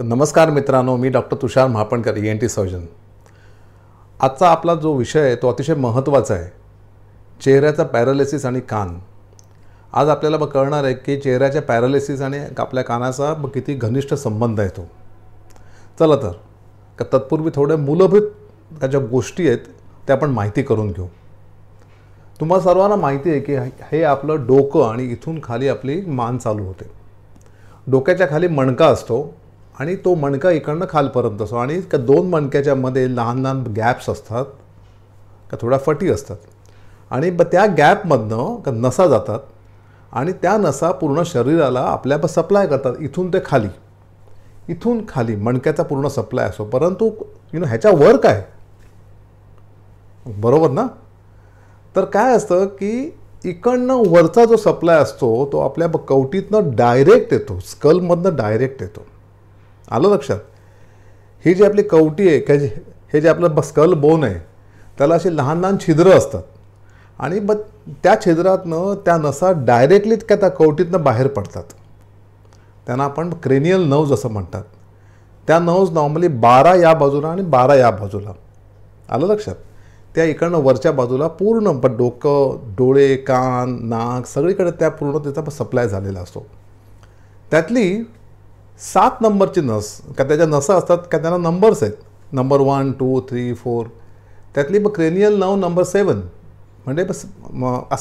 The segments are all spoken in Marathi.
नमस्कार मित्रांनो मी doctor Tushar Mahapankar E N T surgeon आजचा आपला जो विषय आहे तो अतिशय महत्त्वाचा आहे चेहऱ्याचा पॅरालिसिस आणि कान आज आपल्याला मग कळणार आहे की चेहऱ्याच्या पॅरालिसिस आणि आपल्या कानाचा मग किती घनिष्ठ संबंध आहे तो चला तर का तत्पूर्वी थोड्या मूलभूत त्या ज्या गोष्टी आहेत त्या आपण माहिती करून घेऊ तुम्हाला सर्वांना माहिती आहे की हे आपलं डोकं आणि इथून खाली आपली मान चालू होते डोक्याच्या खाली मणका असतो आणि तो मणका इकडनं खालपर्यंत असो आणि का दोन मणक्याच्या मध्ये लहान लहान गॅप्स असतात का थोडा फटी असतात आणि ब त्या गॅपमधनं का नसा जातात आणि त्या नसा पूर्ण शरीराला आपल्या सप्लाय करतात इथून ते खाली इथून खाली मणक्याचा पूर्ण सप्लाय असो परंतु यु नो ह्याच्या वर काय बरोबर ना तर काय असतं की इकडनं वरचा जो सप्लाय असतो तो आपल्या कवटीतनं डायरेक्ट येतो स्कलमधनं डायरेक्ट येतो आलं लक्षात ही जी आपली कवटी आहे का जे हे जे आपलं स्कल बोन आहे त्याला असे लहान लहान छिद्रं असतात आणि ब त्या छिद्रातनं त्या नसा डायरेक्टली त्या त्या कवटीतनं बाहेर पडतात त्यांना आपण क्रेनियल नव्ज असं म्हणतात त्या नव्ज नॉर्मली बारा या बाजूला आणि बारा या बाजूला आलं लक्षात त्या इकडनं वरच्या बाजूला पूर्ण डोकं डोळे कान नाक सगळीकडे त्या पूर्ण त्याचा सप्लाय झालेला असतो त्यातली सात नंबरची नस का त्याच्या नसा असतात का त्यांना नंबर्स आहेत number one two three four त्यातली मग क्रेनियल नव नंबर सेवन म्हणजे बस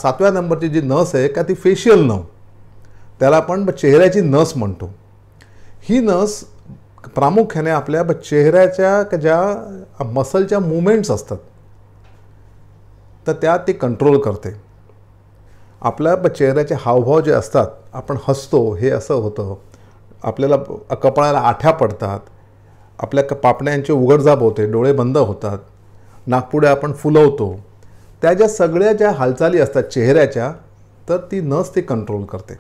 सातव्या नंबरची जी नस आहे का ती फेशियल नव त्याला आपण चेहऱ्याची नस म्हणतो ही नस प्रामुख्याने आपल्या चेहऱ्याच्या ज्या मसलच्या मुवमेंट्स असतात तर त्या ती कंट्रोल करते आपल्या चेहऱ्याचे हावभाव जे असतात आपण हसतो हे असं होतं आपल्याला कपाळाला आठ्या पडतात आपल्या क पापण्यांचे उघडजाब होते डोळे बंद होतात नागपुढे आपण फुलवतो त्या ज्या सगळ्या ज्या हालचाली असतात चेहऱ्याच्या तर ती नस ती कंट्रोल करते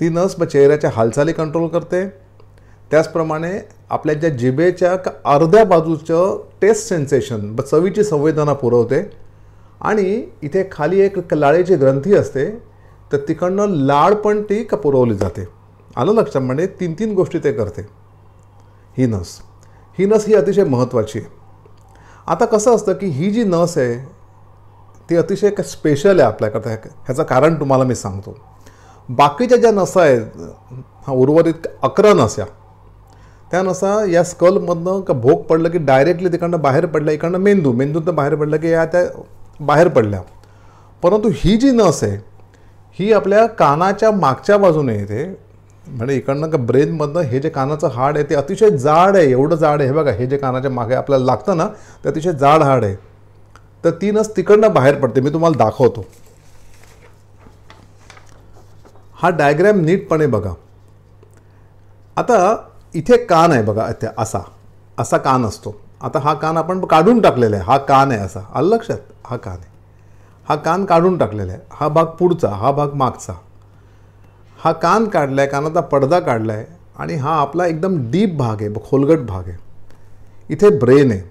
ती नस मग चेहऱ्याच्या हालचाली कंट्रोल करते त्याचप्रमाणे आपल्या ज्या जिबेच्या अर्ध्या बाजूचं टेस्ट सेन्सेशन ब चवीची संवेदना पुरवते आणि इथे खाली एक लाळेची ग्रंथी असते तर तिकडनं लाळ पण ती पुरवली जाते आलं लक्षात म्हणजे तीन तीन गोष्टी ते करते ही नस ही नस ही अतिशय महत्त्वाची आहे आता कसं असतं की ही जी नस आहे ती अतिशय स्पेशल आहे आपल्याकडे ह्याचं कारण तुम्हाला मी सांगतो बाकीच्या ज्या नसा आहेत उर्वरित अकरा नस्या त्या नसा या स्कलमधनं का भोग पडलं की डायरेक्टली तिकडनं बाहेर पडल्या इकडनं मेंदू मेंदूतनं बाहेर पडलं की या त्या बाहेर पडल्या परंतु ही जी नस आहे ही आपल्या कानाच्या मागच्या बाजूने येते म्हणजे इकडनं का ब्रेनमधनं हे जे कानाचं हाड आहे ते अतिशय जाड आहे एवढं जाड आहे हे बघा हे जे कानाच्या मागे आपल्याला लागतं ना ते अतिशय जाड हाड आहे तर ती नस तिकडनं बाहेर पडते मी तुम्हाला दाखवतो हा डायग्रॅम नीटपणे बघा आता इथे कान आहे बघा इथे असा असा कान असतो आता हा कान आपण काढून टाकलेला आहे हा कान आहे असा आलं लक्षात हा कान आहे हा कान काढून टाकलेला आहे हा भाग पुढचा हा भाग मागचा हा कान काढला आहे कानाचा पडदा काढला आहे आणि हा आपला एकदम डीप भाग आहे खोलगट भाग आहे इथे ब्रेन आहे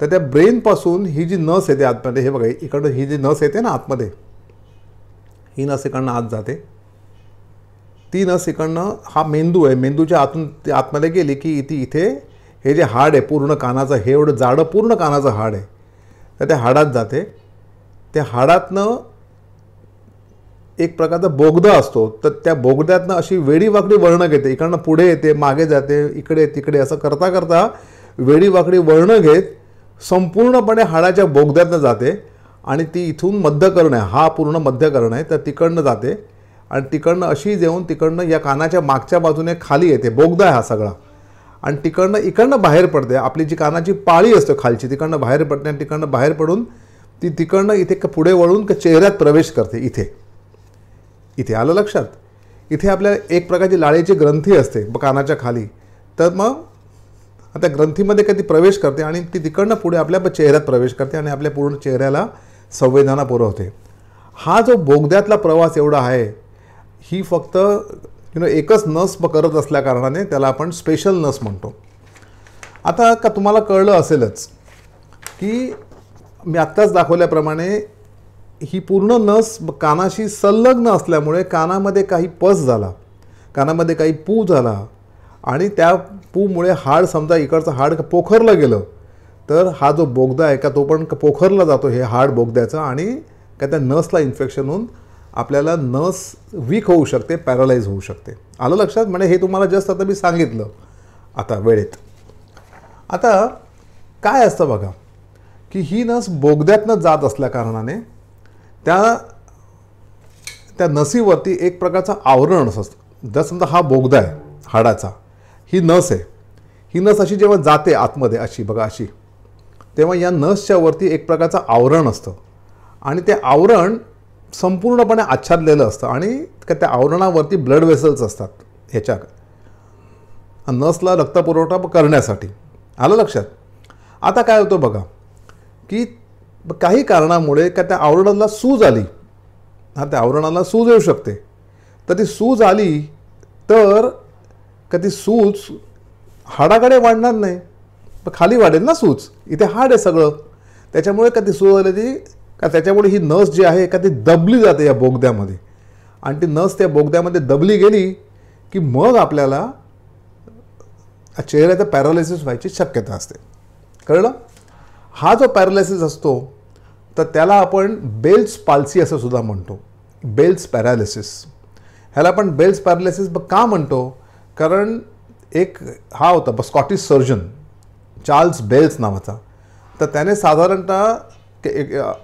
तर त्या ब्रेनपासून ही जी नस येते आतमध्ये हे बघा इकडं ही जी नस येते ना आतमध्ये ही नस इकडनं आत जाते ती नस इकडनं हा मेंदू आहे मेंदूच्या आतून ती आतमध्ये गेली की ती इथे हे जे हाड आहे पूर्ण कानाचं हे एवढं जाडं पूर्ण कानाचं हाड आहे तर त्या हाडात जाते त्या हाडातनं एक प्रकारचा बोगदा असतो तर त्या बोगद्यातनं अशी वेडीवाकडी वळणं घेते इकडनं पुढे येते मागे जाते इकडे तिकडे असं करता करता वेडीवाकडी वळणं घेत संपूर्णपणे हाडाच्या बोगद्यातनं जाते आणि ती इथून मध्यकरण आहे हा पूर्ण मध्यकरण आहे तर तिकडनं जाते आणि तिकडनं अशी येऊन तिकडनं या कानाच्या मागच्या बाजूने खाली येते बोगदा आहे हा सगळा आणि तिकडनं इकडनं बाहेर पडते आपली जी कानाची पाळी असते खालची तिकडनं बाहेर पडते आणि तिकडनं बाहेर पडून ती तिकडनं इथे पुढे वळून का चेहऱ्यात प्रवेश करते इथे इथे आलं लक्षात इथे आपल्या एक प्रकारची लाळेची ग्रंथी असते कानाच्या खाली तर मग त्या ग्रंथीमध्ये कधी प्रवेश करते आणि ती तिकडनं पुढे आपल्या चेहऱ्यात प्रवेश करते आणि आपल्या पूर्ण चेहऱ्याला संवेदना पुरवते हा जो बोगद्यातला प्रवास एवढा आहे ही फक्त यु नो एकच नस करत असल्याकारणाने त्याला आपण स्पेशल नस म्हणतो आता का तुम्हाला कळलं असेलच की मी आत्ताच दाखवल्याप्रमाणे ही पूर्ण नस कानाशी संलग्न असल्यामुळे कानामध्ये काही पस झाला कानामध्ये काही पू झाला आणि त्या पूमुळे हाड समजा इकडचं हाड पोखरलं गेलं तर हा जो बोगदा आहे का तो पण पोखरला जातो हे हाड बोगद्याचा आणि काय त्या नसला इन्फेक्शन होऊन आपल्याला नस वीक होऊ शकते पॅरालाइज होऊ शकते आलं लक्षात म्हणजे हे तुम्हाला जस्ट आता मी सांगितलं आता वेळेत आता काय असतं बघा की ही नस बोगद्यातनं जात असल्या कारणाने त्या त्या नसीवरती एक प्रकारचं आवरण असं असतं जर समजा हा बोगदा आहे हाडाचा ही नस आहे ही नस अशी जेव्हा जाते आतमध्ये अशी बघा अशी तेव्हा या नसच्या वरती एक प्रकारचं आवरण असतं आणि ते आवरण संपूर्णपणे आच्छादलेलं असतं आणि त्या आवरणावरती ब्लड वेसल्स असतात ह्याच्या नसला रक्तपुरवठा करण्यासाठी आलं लक्षात आता काय होतं बघा की काही कारणामुळे का त्या आवरणाला सूज आली हा त्या आवरणाला सूज येऊ शकते तर ती सूज आली तर का ती सूज हाडाकडे वाढणार नाही पण खाली वाढेल ना सूज इथे हाड आहे सगळं त्याच्यामुळे का ती सूज आली ती का त्याच्यामुळे ही नस जी आहे का ती दबली जाते या बोगद्यामध्ये आणि ती नस त्या बोगद्यामध्ये दबली गेली की मग आपल्याला चेहऱ्याचं पॅरालिसिस व्हायची शक्यता असते कळलं हा जो पॅरालिसिस असतो तर त्याला आपण बेल्स पाल्सी असं सुद्धा म्हणतो बेल्स पॅरालिसिस ह्याला आपण बेल्स पॅरालिसिस का म्हणतो कारण एक हा होता ब स्कॉटिश सर्जन चार्ल्स बेल्स नावाचा तर त्याने साधारणतः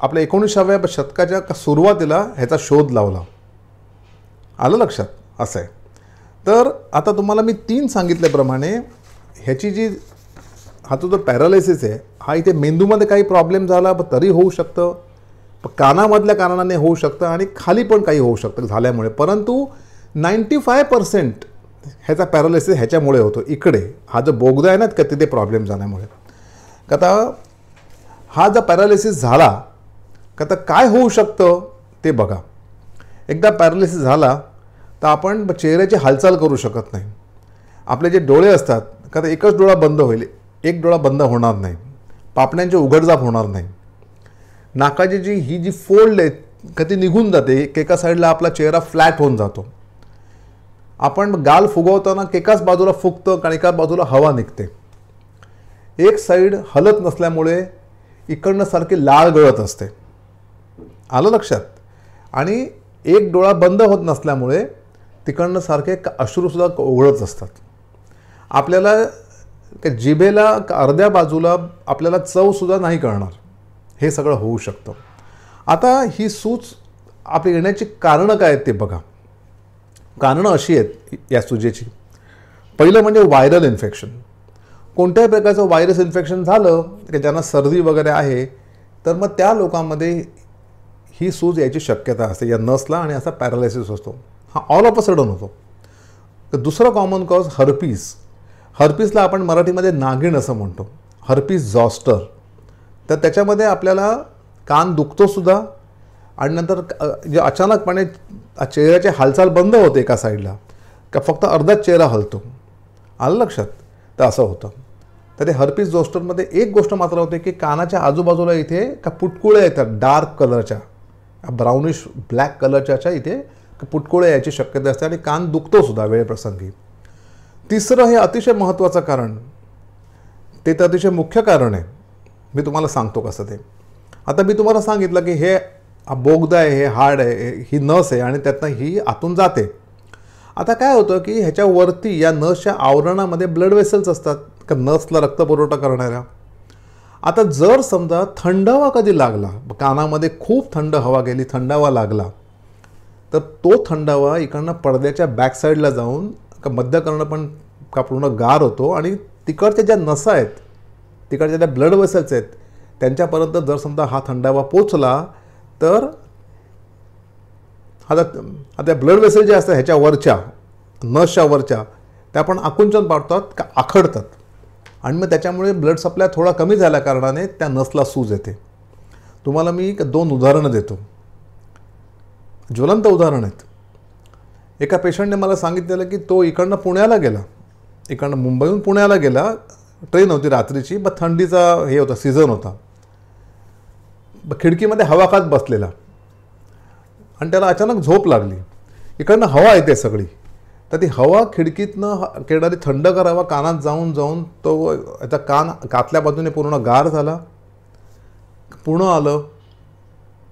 आपल्या एकोणीसाव्या शतकाच्या सुरुवातीला ह्याचा शोध लावला आलं लक्षात असं आहे तर आता तुम्हाला मी तीन सांगितल्याप्रमाणे ह्याची जी हा तो जो पॅरालिसिस आहे हा इथे मेंदूमध्ये काही प्रॉब्लेम झाला तरी होऊ शकतं कानामधल्या कारणाने होऊ शकतं आणि खाली पण काही होऊ शकतं झाल्यामुळे परंतु नाईंटी फाय पर्सेंट ह्याचा पॅरालिसिस ह्याच्यामुळे होतो इकडे हा जो बोगदा आहे ना का तिथे प्रॉब्लेम झाल्यामुळे का आता हा जर पॅरालिसिस झाला का तर काय होऊ शकतं ते बघा एकदा पॅरालिसिस झाला तर आपण चेहऱ्याची हालचाल करू शकत नाही आपले जे डोळे असतात का तर एकच डोळा बंद होईल एक डोळा बंद होणार नाही पापण्यांची उघडजाप होणार नाही नाकाची जी ही जी फोल्ड आहे का ती निघून जाते एका साईडला आपला चेहरा फ्लॅट होऊन जातो आपण गाल फुगवताना एकाच बाजूला फुगतं आणि एका बाजूला हवा निघते एक साईड हलत नसल्यामुळे इकडनं सारखी लाळ गळत असते आलं लक्षात आणि एक डोळा बंद होत नसल्यामुळे तिकडनं सारखे अश्रूसुद्धा उघडत असतात आपल्याला त्या जिभेला अर्ध्या बाजूला आपल्याला चवसुद्धा नाही कळणार हे सगळं होऊ शकतं आता ही सूज आपली येण्याची कारणं काय आहेत ते बघा कारणं अशी आहेत या सुजेची पहिलं म्हणजे व्हायरल इन्फेक्शन कोणत्याही प्रकारचं व्हायरस इन्फेक्शन झालं की ज्यांना सर्दी वगैरे आहे तर मग त्या लोकांमध्ये ही सूज यायची शक्यता असते या नसला आणि असा पॅरालायसिस असतो हा ऑल ऑफ अ सडन होतो तर दुसरा कॉमन कॉज हर्पीस हर्पीसला आपण मराठीमध्ये नागिण असं म्हणतो हर्पीस झॉस्टर तर त्याच्यामध्ये आपल्याला कान दुखतोसुद्धा आणि नंतर जे अचानकपणे चेहऱ्याचे हालचाल बंद होते एका साईडला का फक्त अर्धाच चेहरा हलतो आलं लक्षात तर असं होतं तर ते हर्पीस झॉस्टरमध्ये एक गोष्ट मात्र होते की कानाच्या आजूबाजूला इथे का पुटकुळ्या येतात डार्क कलरच्या ब्राउनिश ब्लॅक कलरच्याच्या इथे पुटकुळ्या यायची शक्यता असते आणि कान दुखतोसुद्धा वेळप्रसंगी तिसरं हे अतिशय महत्त्वाचं कारण ते तर अतिशय मुख्य कारण आहे मी तुम्हाला सांगतो कसं ते आता मी तुम्हाला सांगितलं की हे बोगदा आहे हे हाड आहे ही नस आहे आणि त्यातनं ही आतून जाते आता काय होतं की ह्याच्यावरती या नसच्या आवरणामध्ये ब्लड वेसल्स असतात का नसला रक्तपुरवठा करणाऱ्या आता जर समजा थंडावा कधी लागला कानामध्ये खूप थंड हवा गेली थंडावा लागला तर तो थंडावा इकडनं पडद्याच्या बॅकसाईडला जाऊन का मद्य करणं पण का पूर्ण गार होतो आणि तिकडच्या ज्या नसा आहेत तिकडच्या ज्या ब्लड वेसल्स आहेत त्यांच्यापर्यंत जर समजा हा थंडावा पोचला तर आता त्या ब्लड वेसल ज्या असतात ह्याच्या वरच्या नसच्या वरच्या त्या पण आकुंचन पाडतात का आखडतात आणि मग त्याच्यामुळे ब्लड सप्लाय थोडा कमी झाल्या कारणाने त्या नसला सूज येते तुम्हाला मी दोन उदाहरणं देतो ज्वलंत उदाहरण आहेत एका पेशंटने मला सांगितलेलं की तो इकडनं पुण्याला गेला इकडनं मुंबईहून पुण्याला गेला ट्रेन होती रात्रीची ब थंडीचा हे होता सीझन होता खिडकीमध्ये हवा बसलेला आणि त्याला अचानक झोप लागली इकडनं हवा येते सगळी तर ती हवा खिडकीतनं केणारी थंड करावा कानात जाऊन जाऊन तो याचा कान कातल्या बाजूने पूर्ण गार झाला पूर्ण आलं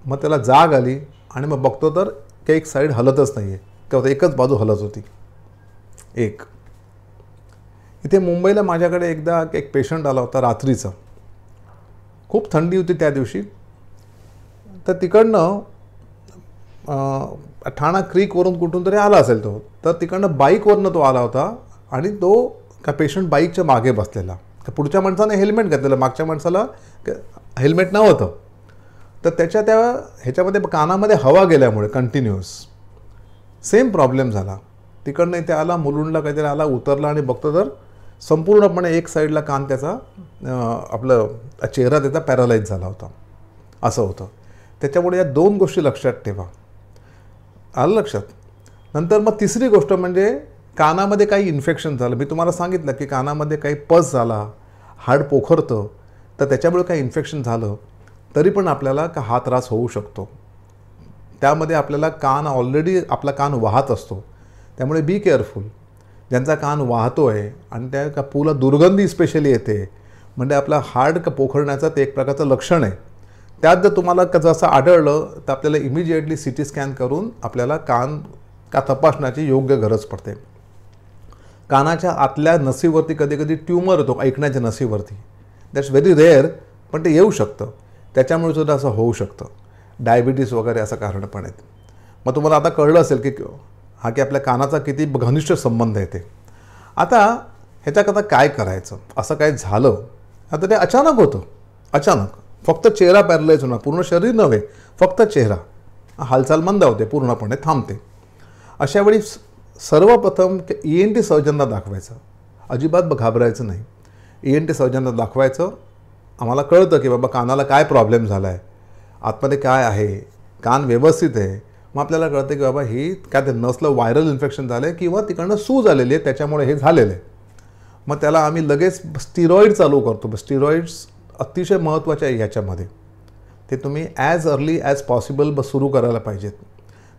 मग त्याला जाग आली आणि मग बघतो तर एक साईड हलतच नाही आहे तेव्हा एकच बाजू हलत होती एक इथे मुंबईला माझ्याकडे एकदा एक पेशंट आला होता रात्रीचा खूप थंडी होती त्या दिवशी तर तिकडनं ठाणा क्रीकवरून कुठून तरी आला असेल तो तर तिकडनं बाईकवरनं तो आला होता आणि तो का पेशंट बाईकच्या मागे बसलेला तर पुढच्या माणसाने हेल्मेट घातलेलं मागच्या माणसाला हेल्मेट नव्हतं तर त्याच्या त्या ह्याच्यामध्ये कानामध्ये हवा गेल्यामुळे कंटिन्युअस सेम प्रॉब्लेम झाला तिकडनं इथे आला मुलुंडला काहीतरी आला उतरला आणि बघतो तर संपूर्णपणे एक साईडला कान त्याचा आपलं चेहरा त्याचा पॅरालाईज झाला होता असं होतं त्याच्यामुळे या दोन गोष्टी लक्षात ठेवा आलं लक्षात नंतर मग तिसरी गोष्ट म्हणजे कानामध्ये काही इन्फेक्शन झालं मी तुम्हाला सांगितलं की कानामध्ये काही पस झाला हाड पोखरतं तर त्याच्यामुळे काही इन्फेक्शन झालं तरी पण आपल्याला का हा त्रास होऊ शकतो त्यामध्ये आपल्याला कान ऑलरेडी आपला कान वाहत असतो त्यामुळे बी केअरफुल ज्यांचा कान वाहतो आहे आणि त्या का पूला दुर्गंधी स्पेशली येते म्हणजे आपला हार्ड का पोखरण्याचं ते एक प्रकारचं लक्षण आहे त्यात जर तुम्हाला क असं आढळलं तर आपल्याला इमिजिएटली सी टी स्कॅन करून आपल्याला कान का तपासण्याची योग्य गरज पडते कानाच्या आतल्या नसीवरती कधीकधी कधी ट्यूमर येतो ऐकण्याच्या नसीवरती दॅट्स व्हेरी रेअर पण ते येऊ शकतं त्याच्यामुळे सुद्धा असं होऊ शकतं डायबिटीस वगैरे असं कारण पण आहेत मग तुम्हाला आता कळलं असेल की हा की आपल्या कानाचा किती घनिष्ठ संबंध आहे ते आता ह्याच्याकरता काय करायचं असं काय झालं आता ते अचानक होतं अचानक फक्त चेहरा पॅरलाईज होणार पूर्ण शरीर नव्हे फक्त चेहरा हालचाल होते पूर्णपणे थांबते अशावेळी सर्वप्रथम ई एन टी सर्जनला दाखवायचं अजिबात घाबरायचं नाही ई एन टी सर्जनला दाखवायचं आम्हाला कळतं की बाबा कानाला काय प्रॉब्लेम झाला आहे आतमध्ये काय आहे कान व्यवस्थित आहे मग आपल्याला कळतं की बाबा ही काय ते नसलं व्हायरल इन्फेक्शन झालं आहे किंवा तिकडनं सूज आलेली आहे त्याच्यामुळे हे झालेलं आहे मग त्याला आम्ही लगेच स्टिरॉईड चालू करतो स्टिरॉईड्स अतिशय महत्त्वाचे आहे ह्याच्यामध्ये ते तुम्ही ॲज अर्ली ॲज पॉसिबल ब सुरू करायला पाहिजेत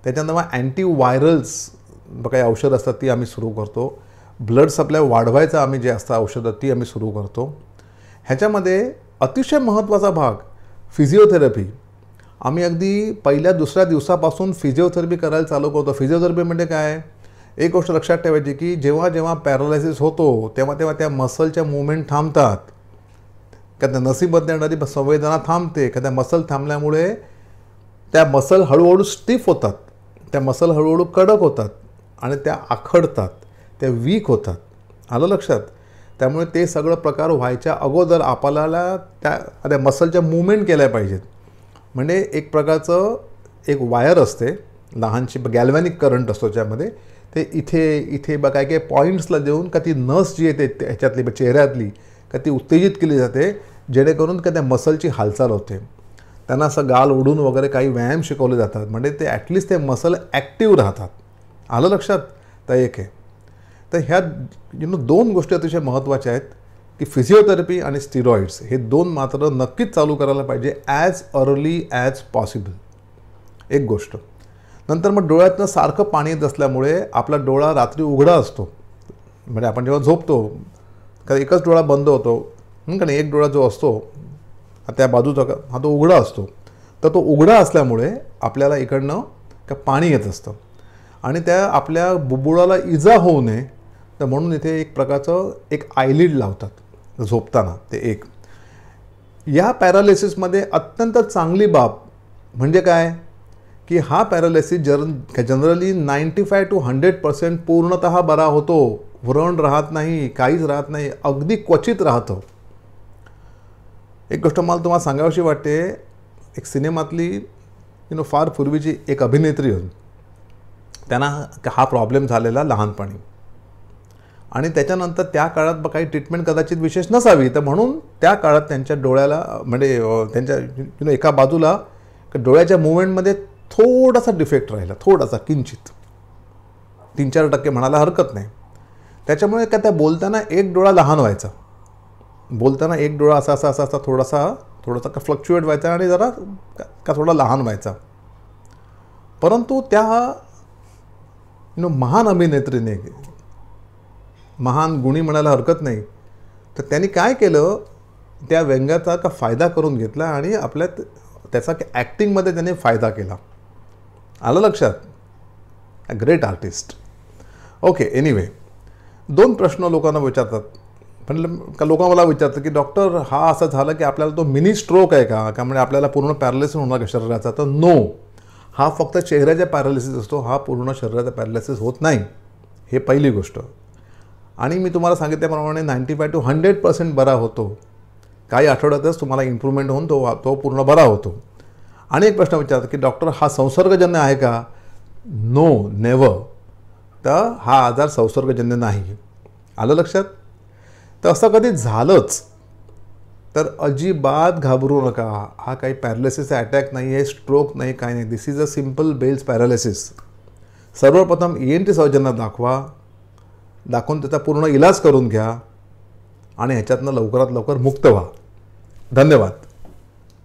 त्याच्यानंतर मग अँटीव्हायरल्स काही औषधं असतात ती आम्ही सुरू करतो ब्लड सप्लाय वाढवायचं आम्ही जे असतं औषधं ती आम्ही सुरू करतो ह्याच्यामध्ये अतिशय महत्त्वाचा भाग फिजिओथेरपी आम्ही अगदी पहिल्या दुसऱ्या दिवसापासून फिजिओथेरपी करायला चालू करतो फिजिओथेरपी म्हणजे काय एक गोष्ट लक्षात ठेवायची की जेव्हा जेव्हा पॅरालायसिस होतो तेव्हा तेव्हा त्या मसलच्या मुवमेंट थांबतात कधी नसीबत येणारी संवेदना थांबते का मसल थांबल्यामुळे त्या मसल हळूहळू स्टिफ होतात त्या मसल हळूहळू कडक होतात आणि त्या आखडतात त्या वीक होतात आलं लक्षात त्यामुळे ते सगळं प्रकार व्हायच्या अगोदर आपल्याला त्या अरे मसलच्या मुवमेंट केल्या पाहिजेत म्हणजे एक प्रकारचं एक वायर असते लहानशी गॅल्वॅनिक करंट असतो ज्यामध्ये ते इथे इथे बघ काय काही पॉईंट्सला देऊन का ती नस जी येते ह्याच्यातली म्हणजे चेहऱ्यातली का ती उत्तेजित केली जाते जेणेकरून का त्या मसलची हालचाल होते त्यांना असं गाल उडून वगैरे काही व्यायाम शिकवले जातात म्हणजे ते ॲटलिस्ट ते मसल ॲक्टिव्ह राहतात आलं लक्षात तर एक आहे तर ह्या यु नो दोन गोष्टी अतिशय महत्त्वाच्या आहेत की फिजिओथेरपी आणि स्टिरॉइड्स हे दोन मात्र नक्कीच चालू करायला पाहिजे ॲज अर्ली ॲज पॉसिबल एक गोष्ट नंतर मग डोळ्यातनं सारखं पाणी येत असल्यामुळे आपला डोळा रात्री उघडा असतो म्हणजे आपण जेव्हा झोपतो का एकच डोळा बंद होतो का नाही एक डोळा जो असतो त्या बाजूचा हा तो उघडा असतो तर तो उघडा असल्यामुळे आपल्याला इकडनं का पाणी येत असतं आणि त्या आपल्या बुबुळाला इजा होऊ नये तर म्हणून इथे एक प्रकारचं एक आयलिड लावतात झोपताना ते एक या पॅरालिसिसमध्ये अत्यंत चांगली बाब म्हणजे काय की हा पॅरालिसिस जर generally ninety five to hundred percent पूर्णत बरा होतो व्रण राहत नाही काहीच राहत नाही अगदी क्वचित राहतं एक गोष्ट मला तुम्हाला सांगावीशी वाटते एक सिनेमातली यु नो फार पूर्वीची एक अभिनेत्री होती त्यांना हा प्रॉब्लेम झालेला लहानपणी आणि त्याच्यानंतर त्या काळात काही ट्रीटमेंट कदाचित विशेष नसावी तर म्हणून त्या काळात त्यांच्या डोळ्याला म्हणजे त्यांच्या यु नो एका बाजूला डोळ्याच्या मुवमेंटमध्ये थोडासा डिफेक्ट राहिला थोडासा किंचित तीन चार टक्के म्हणायला हरकत नाही त्याच्यामुळे काय त्या बोलताना एक डोळा लहान व्हायचा बोलताना एक डोळा असा असा असा असा थोडासा थोडासा का फ्लक्च्युएट व्हायचा आणि जरा का, का थोडा लहान व्हायचा परंतु त्या यु नो महान अभिनेत्रीने महान गुणी म्हणायला हरकत नाही तर त्यांनी काय केलं त्या व्यंगाचा का फायदा करून घेतला आणि आपल्या त्याचा ॲक्टिंगमध्ये त्याने फायदा केला आलं लक्षात a great artist okay anyway दोन प्रश्न लोकांना विचारतात पण का लोक मला विचारतं की डॉक्टर हा असं झालं की आपल्याला तो मिनी स्ट्रोक आहे का का म्हणजे आपल्याला पूर्ण पॅरालिसिस होणार का शरीराचा तर नो हा फक्त चेहऱ्याचा पॅरालिसिस असतो हा पूर्ण शरीराचा पॅरालिसिस होत नाही हे पहिली गोष्ट आणि मी तुम्हाला सांगितल्याप्रमाणे ninety five to hundred percent बरा होतो काही आठवड्यातच तुम्हाला इम्प्रूव्हमेंट होऊन तो तो पूर्ण बरा होतो आणि एक प्रश्न विचारतात की डॉक्टर हा संसर्गजन्य आहे का नो नेव्हर तर हा आजार संसर्गजन्य नाही आलं लक्षात तर असं कधी झालंच तर अजिबात घाबरू नका हा काही पॅरालिसिस अटॅक नाही आहे स्ट्रोक नाही काही नाही this is a simple Bell's paralysis सर्वप्रथम ई एन टी सर्जनला दाखवा दाखवून त्याचा पूर्ण इलाज करून घ्या आणि ह्याच्यातनं लवकरात लवकर मुक्त व्हा धन्यवाद